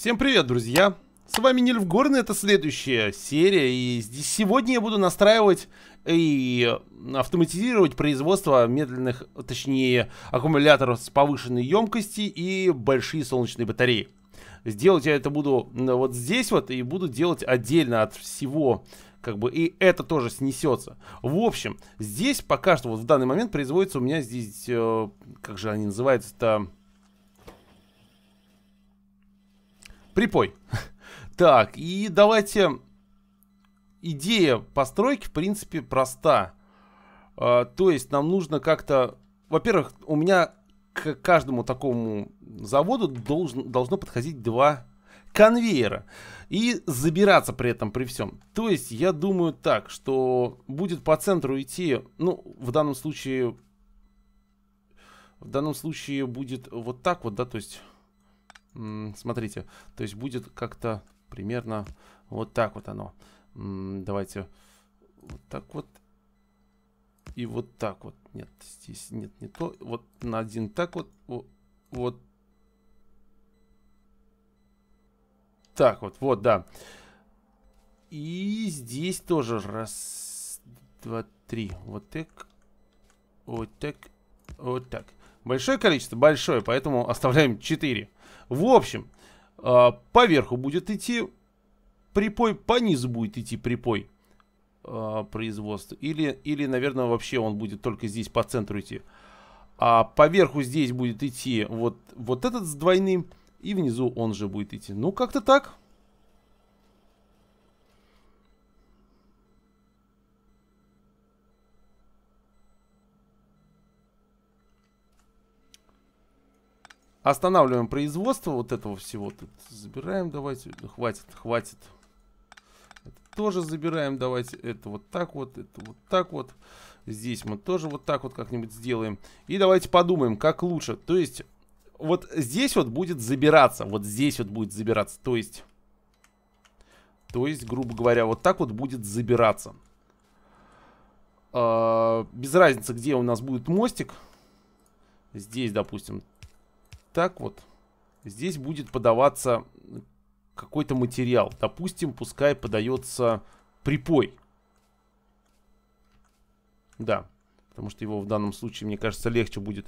Всем привет, друзья! С вами Нильфгорн, это следующая серия, и здесь сегодня я буду настраивать и автоматизировать производство медленных, точнее, аккумуляторов с повышенной емкости и большие солнечные батареи. Сделать я это буду вот здесь вот, и буду делать отдельно от всего как бы и это тоже снесется. В общем, здесь пока что вот в данный момент производится у меня здесь, э, как же они называются-то, Припой. Так, и давайте... Идея постройки, в принципе, проста. А, то есть нам нужно как-то... Во-первых, у меня к каждому такому заводу должен, должно подходить два конвейера и забираться при этом при всем. То есть я думаю так, что будет по центру идти, ну, в данном случае, в данном случае будет вот так вот, да, то есть смотрите, то есть будет как-то примерно вот так вот оно. Давайте вот так вот и вот так вот. Нет, здесь нет, не то. Вот на один так вот, вот так вот, вот, да. И здесь тоже раз, два, три. Вот так, вот так, вот так. Большое количество? Большое, поэтому оставляем 4. В общем, э, поверху будет идти припой, по низу будет идти припой а, производства. Или, или, наверное, вообще он будет только здесь по центру идти. А поверху здесь будет идти вот, вот этот с двойным, и внизу он же будет идти. Ну, как-то так. Останавливаем производство вот этого всего. Тут забираем, давайте. Ну, хватит, хватит. Это тоже забираем, давайте. Это вот так вот, это вот так вот. Здесь мы тоже вот так вот как-нибудь сделаем. И давайте подумаем, как лучше. То есть, вот здесь вот будет забираться. Вот здесь вот будет забираться. То есть... То есть, грубо говоря, вот так вот будет забираться. Э без разницы, где у нас будет мостик. Здесь, допустим, так вот, здесь будет подаваться какой-то материал. Допустим, пускай подается припой. Да, потому что его в данном случае, мне кажется, легче будет...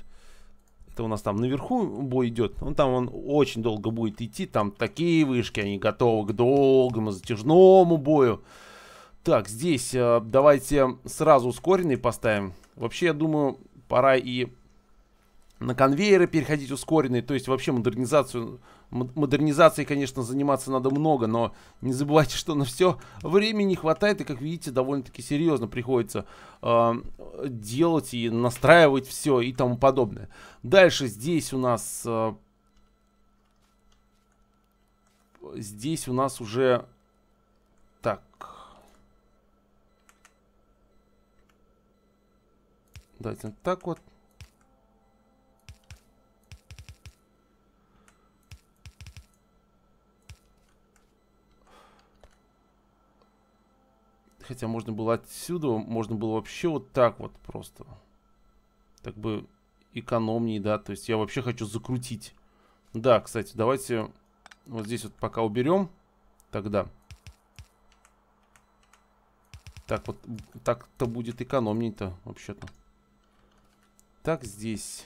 Это у нас там наверху бой идет. Он там он очень долго будет идти. Там такие вышки, они готовы к долгому затяжному бою. Так, здесь э, давайте сразу ускоренный поставим. Вообще, я думаю, пора и на конвейеры переходить ускоренные, то есть вообще модернизацию, модернизацией, конечно, заниматься надо много, но не забывайте, что на все времени не хватает, и, как видите, довольно-таки серьезно приходится э, делать и настраивать все и тому подобное. Дальше здесь у нас... Э, здесь у нас уже... Так. Давайте так вот. Хотя можно было отсюда, можно было вообще вот так вот просто. Так бы экономнее, да. То есть я вообще хочу закрутить. Да, кстати, давайте вот здесь вот пока уберем. Тогда. Так вот, так-то будет экономнее-то вообще-то. Так, здесь.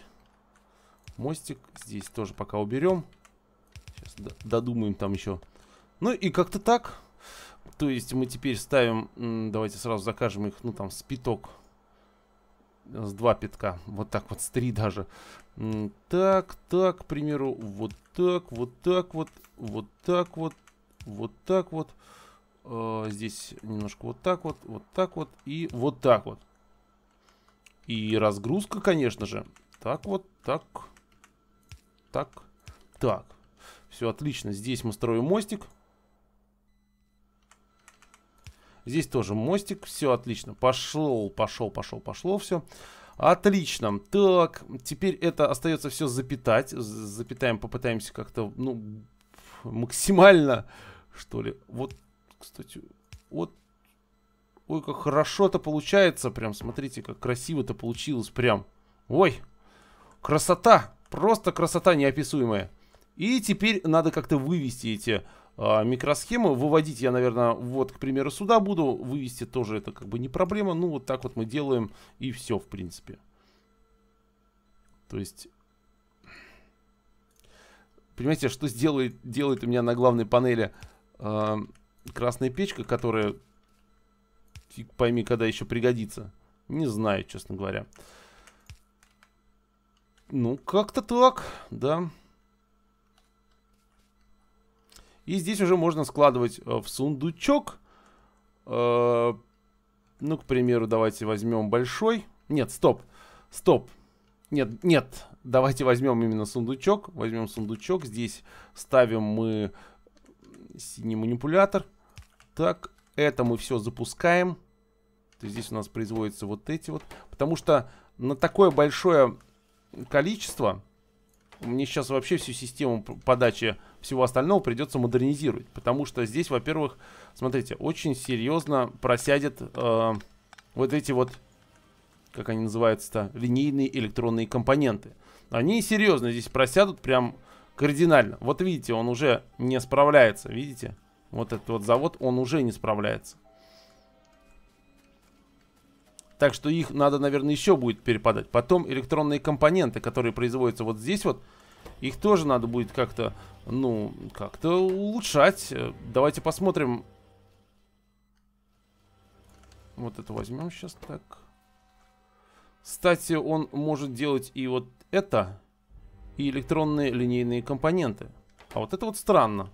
Мостик здесь тоже пока уберем. Сейчас додумаем там еще. Ну и как-то так. То есть мы теперь ставим, давайте сразу закажем их, ну там, с пяток. С два пятка. Вот так вот, с три даже. Так, так, к примеру, вот так, вот так вот, вот так вот, вот так вот. Э, здесь немножко вот так вот, вот так вот и вот так вот. И разгрузка, конечно же. Так вот, так, так, так. Все отлично. Здесь мы строим мостик. Здесь тоже мостик, все отлично. Пошел, пошел, пошел, пошло все. Отлично. Так, теперь это остается все запитать. Запитаем, попытаемся как-то, ну, максимально, что ли. Вот, кстати, вот. Ой, как хорошо-то получается прям. Смотрите, как красиво-то получилось прям. Ой, красота. Просто красота неописуемая. И теперь надо как-то вывести эти а, микросхемы. Выводить я, наверное, вот, к примеру, сюда буду. Вывести тоже это как бы не проблема. Ну, вот так вот мы делаем и все, в принципе. То есть... Понимаете, что сделает, делает у меня на главной панели э, красная печка, которая, фиг пойми, когда еще пригодится. Не знаю, честно говоря. Ну, как-то так, да. И здесь уже можно складывать э, в сундучок. Э, ну, к примеру, давайте возьмем большой. Нет, стоп. Стоп. Нет, нет. Давайте возьмем именно сундучок. Возьмем сундучок. Здесь ставим мы синий манипулятор. Так, это мы все запускаем. То здесь у нас производятся вот эти вот. Потому что на такое большое количество мне сейчас вообще всю систему подачи всего остального придется модернизировать. Потому что здесь, во-первых, смотрите, очень серьезно просядет э, вот эти вот, как они называются-то, линейные электронные компоненты. Они серьезно здесь просядут прям кардинально. Вот видите, он уже не справляется, видите? Вот этот вот завод, он уже не справляется. Так что их надо, наверное, еще будет перепадать. Потом электронные компоненты, которые производятся вот здесь вот, их тоже надо будет как-то, ну, как-то улучшать. Э, давайте посмотрим. Вот это возьмем сейчас так. Кстати, он может делать и вот это, и электронные линейные компоненты. А вот это вот странно.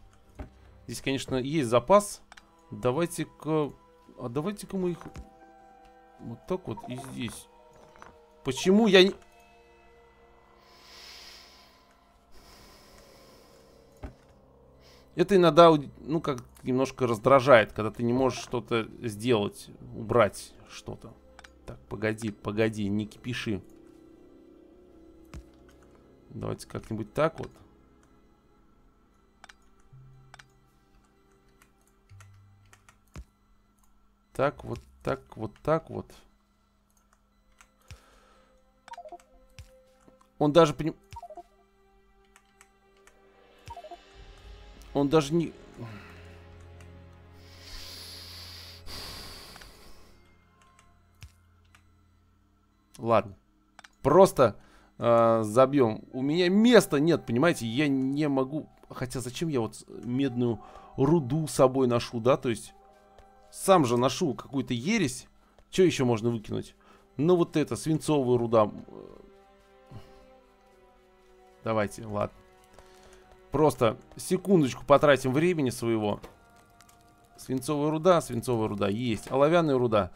Здесь, конечно, есть запас. Давайте-ка... А давайте-ка мы их вот так вот и здесь. Почему я не... Это иногда, ну, как немножко раздражает, когда ты не можешь что-то сделать, убрать что-то. Так, погоди, погоди, не кипиши. Давайте как-нибудь так вот. Так, вот так, вот так вот. Он даже поним... Он даже не... Ладно. Просто э, забьем. У меня места нет, понимаете? Я не могу... Хотя зачем я вот медную руду с собой ношу, да? То есть... Сам же ношу какую-то ересь. Что еще можно выкинуть? Ну вот это, свинцовую руда. Давайте, ладно. Просто секундочку потратим времени своего. Свинцовая руда, свинцовая руда есть. Оловянная руда.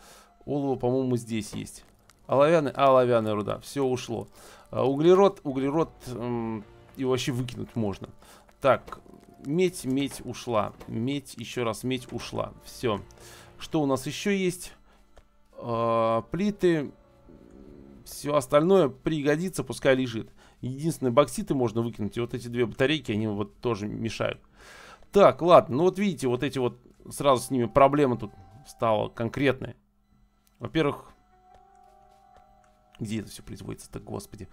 Олово, по-моему, здесь есть. Оловянная, а, оловянная руда. Все ушло. А, углерод, углерод эм, его вообще выкинуть можно. Так, Медь, медь ушла. Медь, еще раз, медь ушла. Все. Что у нас еще есть? А, плиты. Все остальное пригодится, пускай лежит. Единственное, бокситы можно выкинуть. И вот эти две батарейки, они вот тоже мешают. Так, ладно. Ну вот видите, вот эти вот сразу с ними проблема тут стала конкретная. Во-первых, где это все производится-то, господи.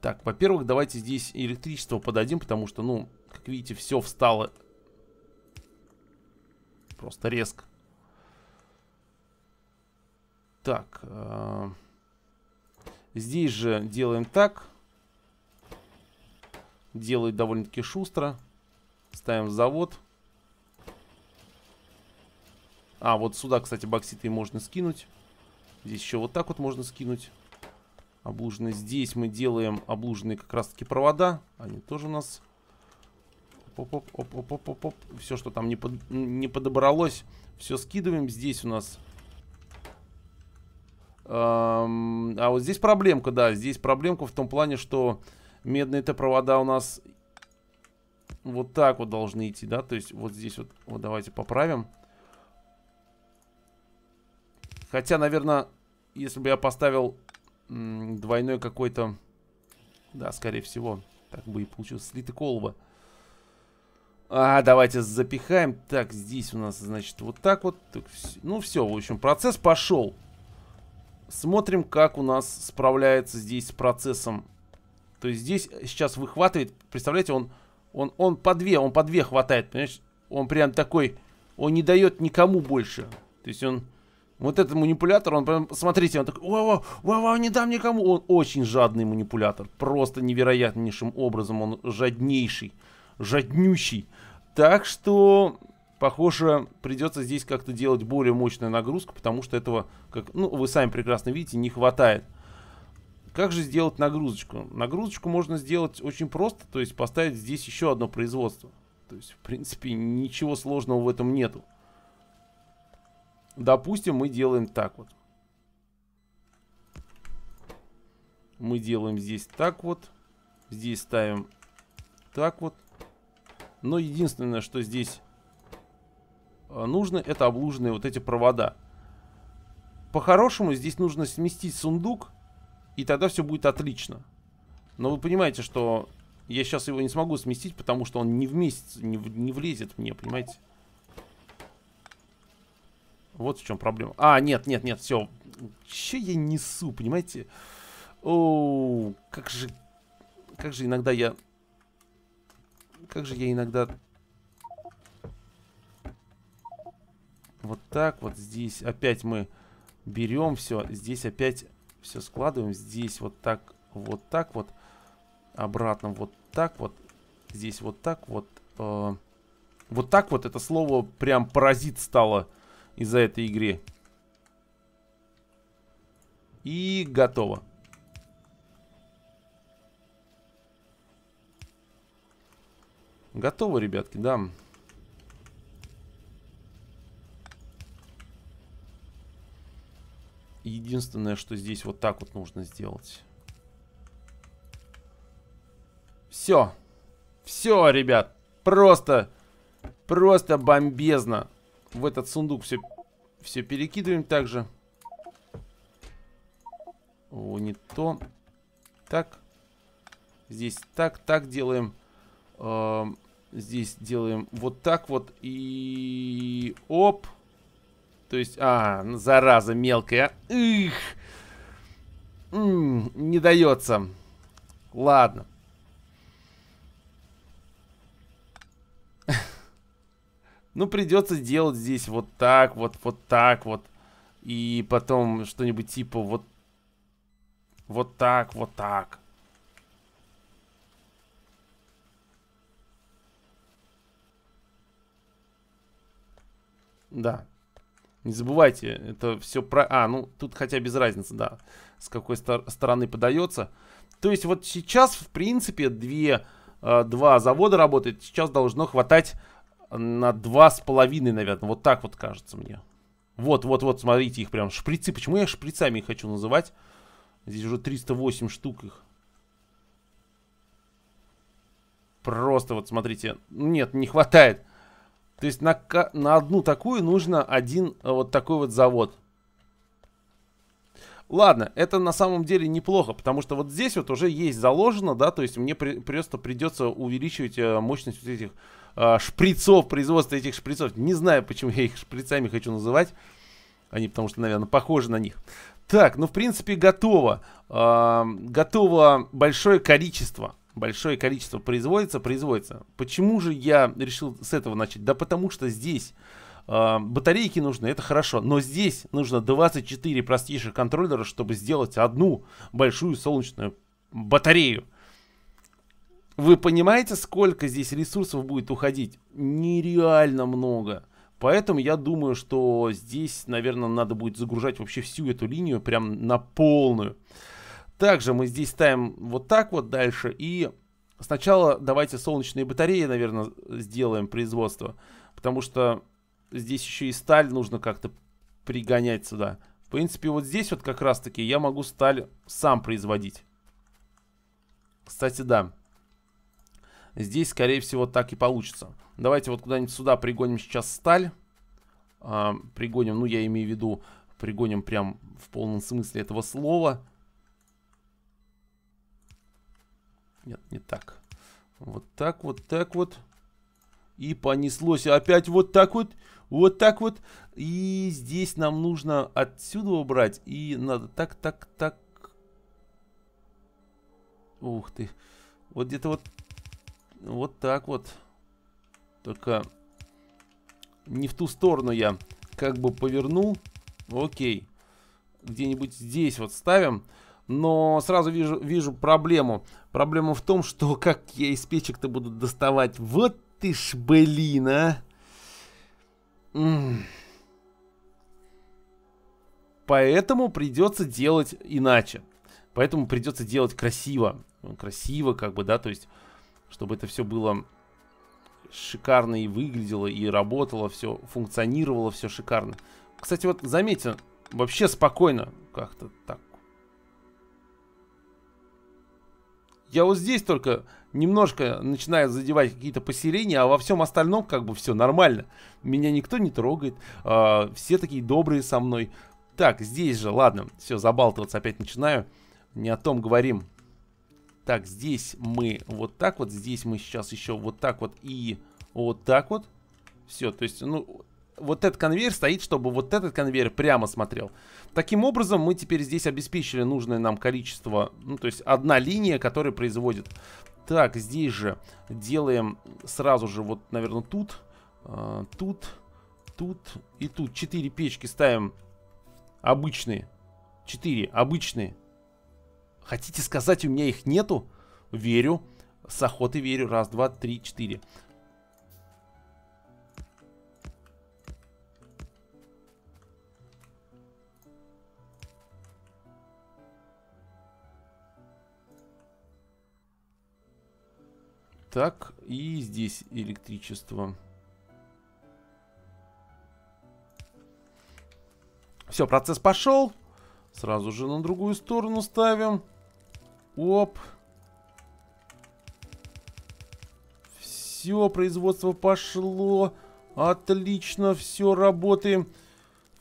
Так, во-первых, давайте здесь электричество подадим, потому что, ну, как видите, все встало просто резко. Так, э здесь же делаем так. Делает довольно-таки шустро. Ставим завод. А, вот сюда, кстати, бокситы можно скинуть. Здесь еще вот так вот можно скинуть. Облужены Здесь мы делаем облуженные как раз-таки провода. Они тоже у нас... Оп-оп-оп-оп-оп-оп. Все, что там не, под... не подобралось, все скидываем. Здесь у нас... Эм... А вот здесь проблемка, да. Здесь проблемка в том плане, что медные-то провода у нас вот так вот должны идти, да? То есть вот здесь вот... Вот давайте поправим. Хотя, наверное, если бы я поставил двойной какой-то... Да, скорее всего, так бы и получилось. Слиток колба. А, давайте запихаем. Так, здесь у нас, значит, вот так вот. Так, ну, все, в общем, процесс пошел. Смотрим, как у нас справляется здесь с процессом. То есть здесь сейчас выхватывает, представляете, он, он, он по две, он по две хватает, понимаешь? Он прям такой, он не дает никому больше. То есть он вот этот манипулятор, он прям, смотрите, он такой, вау, вау, вау, не дам никому. Он очень жадный манипулятор, просто невероятнейшим образом, он жаднейший, жаднющий. Так что, похоже, придется здесь как-то делать более мощную нагрузку, потому что этого, как, ну, вы сами прекрасно видите, не хватает. Как же сделать нагрузочку? Нагрузочку можно сделать очень просто, то есть поставить здесь еще одно производство. То есть, в принципе, ничего сложного в этом нету. Допустим, мы делаем так вот. Мы делаем здесь так вот. Здесь ставим так вот. Но единственное, что здесь э, нужно, это облуженные вот эти провода. По-хорошему, здесь нужно сместить сундук, и тогда все будет отлично. Но вы понимаете, что я сейчас его не смогу сместить, потому что он не, вместе, не, не влезет мне, понимаете? Вот в чем проблема. А, нет, нет, нет, все. Че я несу, понимаете? Оу, как же... Как же иногда я... Как же я иногда... Вот так вот здесь опять мы берем все. Здесь опять все складываем. Здесь вот так, вот так вот. Обратно вот так вот. Здесь вот так вот. Э, вот так вот это слово прям паразит стало из-за этой игры. И готово. Готово, ребятки, да. Единственное, что здесь вот так вот нужно сделать. Все. Все, ребят. Просто, просто бомбезно. В этот сундук все, все перекидываем также. О, не то. Так. Здесь так, так делаем. Эм, здесь делаем вот так вот. И... Оп. То есть... А, зараза мелкая. Их. М -м, не дается. Ладно. Ну, придется делать здесь вот так, вот, вот так вот. И потом что-нибудь типа вот... Вот так, вот так. Да. Не забывайте, это все про... А, ну, тут хотя без разницы, да, с какой стор стороны подается. То есть вот сейчас, в принципе, две, э, два завода работают. Сейчас должно хватать на два с половиной наверное. Вот так вот кажется мне. Вот, вот, вот, смотрите, их прям шприцы. Почему я шприцами их хочу называть? Здесь уже 308 штук их. Просто вот, смотрите. Нет, не хватает. То есть на, на одну такую нужно один э, вот такой вот завод. Ладно, это на самом деле неплохо, потому что вот здесь вот уже есть заложено, да, то есть мне при, просто придется увеличивать э, мощность вот этих Э, шприцов, производства этих шприцов. Не знаю, почему я их шприцами хочу называть. Они, потому что, наверное, похожи на них. Так, ну, в принципе, готово. Э, готово большое количество. Большое количество производится, производится. Почему же я решил с этого начать? Да потому что здесь э, батарейки нужны, это хорошо. Но здесь нужно 24 простейших контроллера, чтобы сделать одну большую солнечную батарею. Вы понимаете, сколько здесь ресурсов будет уходить? Нереально много. Поэтому я думаю, что здесь, наверное, надо будет загружать вообще всю эту линию прям на полную. Также мы здесь ставим вот так вот дальше. И сначала давайте солнечные батареи, наверное, сделаем производство. Потому что здесь еще и сталь нужно как-то пригонять сюда. В принципе, вот здесь вот как раз-таки я могу сталь сам производить. Кстати, да здесь, скорее всего, так и получится. Давайте вот куда-нибудь сюда пригоним сейчас сталь. А, пригоним, ну я имею в виду, пригоним прям в полном смысле этого слова. Нет, не так. Вот так, вот так вот. И понеслось опять вот так вот. Вот так вот. И здесь нам нужно отсюда убрать. И надо так, так, так. Ух ты. Вот где-то вот вот так вот. Только не в ту сторону я как бы повернул. Окей. Где-нибудь здесь вот ставим. Но сразу вижу, вижу проблему. Проблема в том, что как я из печек-то буду доставать. Вот ты ж, блин, а! М -м. Поэтому придется делать иначе. Поэтому придется делать красиво. Красиво, как бы, да, то есть чтобы это все было шикарно и выглядело, и работало все, функционировало все шикарно. Кстати, вот заметьте, вообще спокойно как-то так. Я вот здесь только немножко начинаю задевать какие-то поселения, а во всем остальном как бы все нормально. Меня никто не трогает, э, все такие добрые со мной. Так, здесь же, ладно, все, забалтываться опять начинаю. Не о том говорим. Так, здесь мы вот так вот, здесь мы сейчас еще вот так вот и вот так вот. Все, то есть, ну, вот этот конвейер стоит, чтобы вот этот конвейер прямо смотрел. Таким образом, мы теперь здесь обеспечили нужное нам количество, ну, то есть одна линия, которая производит. Так, здесь же делаем сразу же вот, наверное, тут, э, тут, тут и тут. Четыре печки ставим обычные. Четыре обычные. Хотите сказать, у меня их нету? Верю. С охоты верю. Раз, два, три, четыре. Так, и здесь электричество. Все, процесс пошел. Сразу же на другую сторону ставим. Оп. Все, производство пошло. Отлично, все, работаем.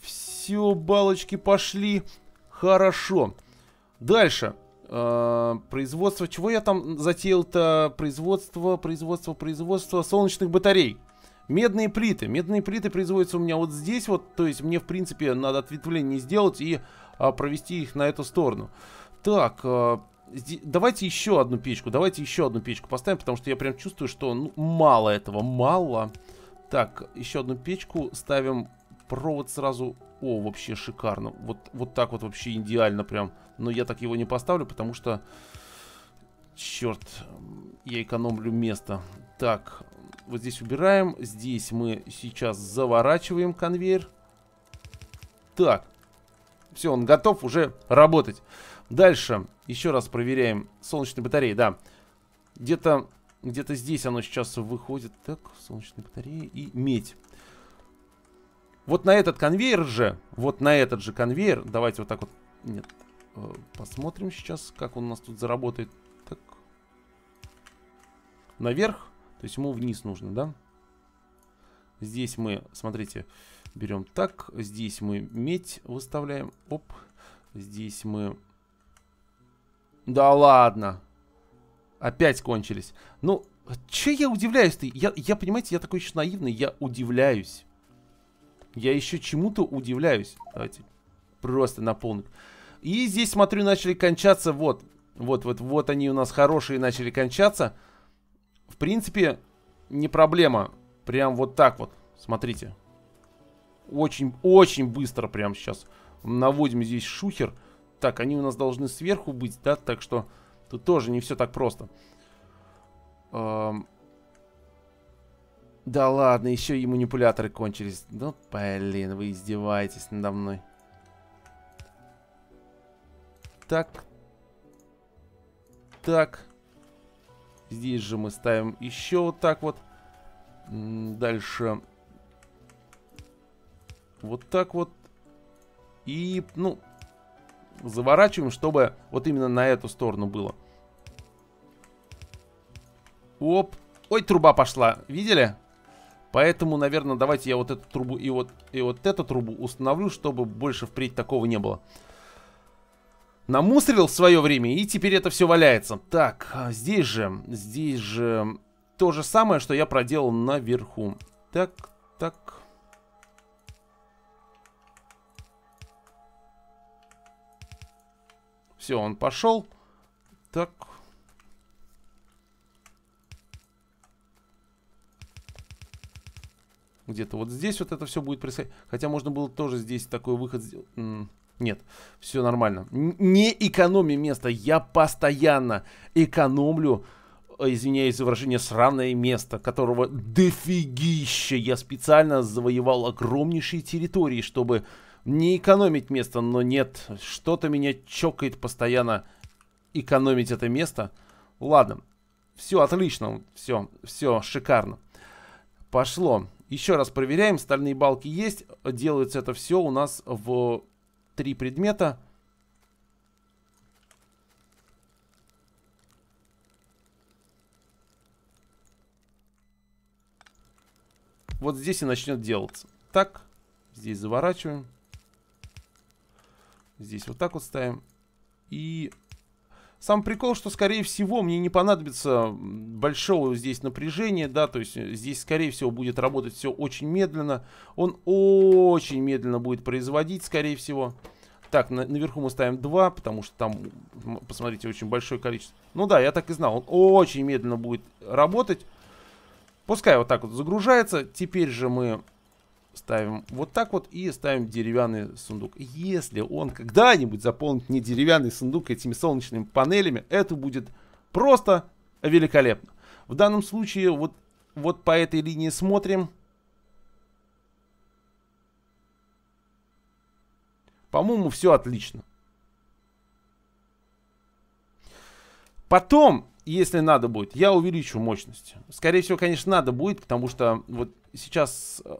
Все, балочки пошли. Хорошо. Дальше. Uh, производство, чего я там затеял-то? Производство, производство, производство солнечных батарей. Медные плиты. Медные плиты производятся у меня вот здесь вот. То есть мне, в принципе, надо ответвление сделать и а, провести их на эту сторону. Так, а, Давайте еще одну печку, давайте еще одну печку поставим, потому что я прям чувствую, что ну, мало этого, мало. Так, еще одну печку ставим, провод сразу... О, вообще шикарно. Вот, вот так вот вообще идеально прям. Но я так его не поставлю, потому что... Черт, я экономлю место. Так, вот здесь убираем. Здесь мы сейчас заворачиваем конвейер. Так, все, он готов уже работать. Дальше. Еще раз проверяем. Солнечные батареи, да. Где-то где то здесь оно сейчас выходит. Так, солнечные батареи и медь. Вот на этот конвейер же, вот на этот же конвейер, давайте вот так вот, нет, э, посмотрим сейчас, как он у нас тут заработает. Так, наверх, то есть ему вниз нужно, да? Здесь мы, смотрите, берем так, здесь мы медь выставляем, оп, здесь мы да ладно. Опять кончились. Ну, че я удивляюсь-то? Я, я, понимаете, я такой еще наивный, я удивляюсь. Я еще чему-то удивляюсь. Давайте просто наполнить. И здесь, смотрю, начали кончаться вот. Вот, вот, вот они у нас хорошие начали кончаться. В принципе, не проблема. Прям вот так вот. Смотрите. Очень, очень быстро прям сейчас. Наводим здесь шухер. Шухер. Так, они у нас должны сверху быть, да? Так что тут тоже не все так просто. Эм... Да ладно, еще и манипуляторы кончились. Ну, блин, вы издеваетесь надо мной. Так. Так. Здесь же мы ставим еще вот так вот. Дальше. Вот так вот. И, ну, заворачиваем, чтобы вот именно на эту сторону было. Оп. Ой, труба пошла. Видели? Поэтому, наверное, давайте я вот эту трубу и вот, и вот эту трубу установлю, чтобы больше впредь такого не было. Намусорил в свое время, и теперь это все валяется. Так, а здесь же, здесь же то же самое, что я проделал наверху. Так, Все, он пошел. Так. Где-то вот здесь вот это все будет происходить. Хотя можно было тоже здесь такой выход сделать. Нет, все нормально. Не экономи место. Я постоянно экономлю, э, извиняюсь за выражение, сраное место, которого дофигища. Я специально завоевал огромнейшие территории, чтобы не экономить место, но нет, что-то меня чокает постоянно экономить это место. Ладно, все отлично, все, все шикарно. Пошло. Еще раз проверяем, стальные балки есть. Делается это все у нас в три предмета. Вот здесь и начнет делаться. Так, здесь заворачиваем. Здесь вот так вот ставим. И сам прикол, что, скорее всего, мне не понадобится большого здесь напряжения, да, то есть э, здесь, скорее всего, будет работать все очень медленно. Он очень медленно будет производить, скорее всего. Так, на, наверху мы ставим 2, потому что там, посмотрите, очень большое количество. Ну да, я так и знал, он очень медленно будет работать. Пускай вот так вот загружается. Теперь же мы ставим вот так вот и ставим деревянный сундук. Если он когда-нибудь заполнит не деревянный сундук этими солнечными панелями, это будет просто великолепно. В данном случае вот, вот по этой линии смотрим. По-моему, все отлично. Потом если надо будет, я увеличу мощность. Скорее всего, конечно, надо будет, потому что вот сейчас э,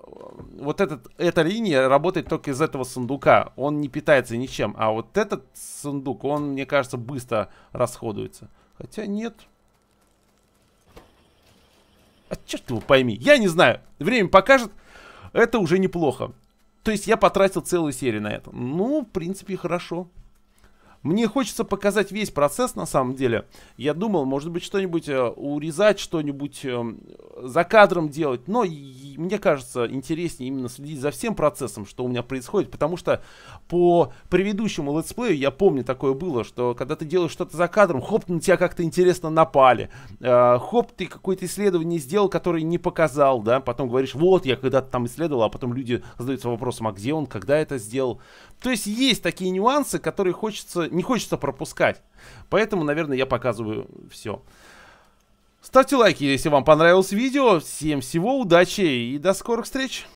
вот этот, эта линия работает только из этого сундука. Он не питается ничем. А вот этот сундук, он, мне кажется, быстро расходуется. Хотя нет. А черт его пойми. Я не знаю. Время покажет. Это уже неплохо. То есть я потратил целую серию на это. Ну, в принципе, хорошо. Хорошо. Мне хочется показать весь процесс на самом деле. Я думал, может быть, что-нибудь э, урезать, что-нибудь э, за кадром делать. Но и, мне кажется, интереснее именно следить за всем процессом, что у меня происходит. Потому что по предыдущему летсплею, я помню, такое было, что когда ты делаешь что-то за кадром, хоп, на тебя как-то интересно напали. Э, хоп, ты какое-то исследование сделал, которое не показал, да. Потом говоришь, вот, я когда-то там исследовал, а потом люди задаются вопросом, а где он, когда это сделал. То есть есть такие нюансы, которые хочется не хочется пропускать. Поэтому, наверное, я показываю все. Ставьте лайки, если вам понравилось видео. Всем всего, удачи и до скорых встреч!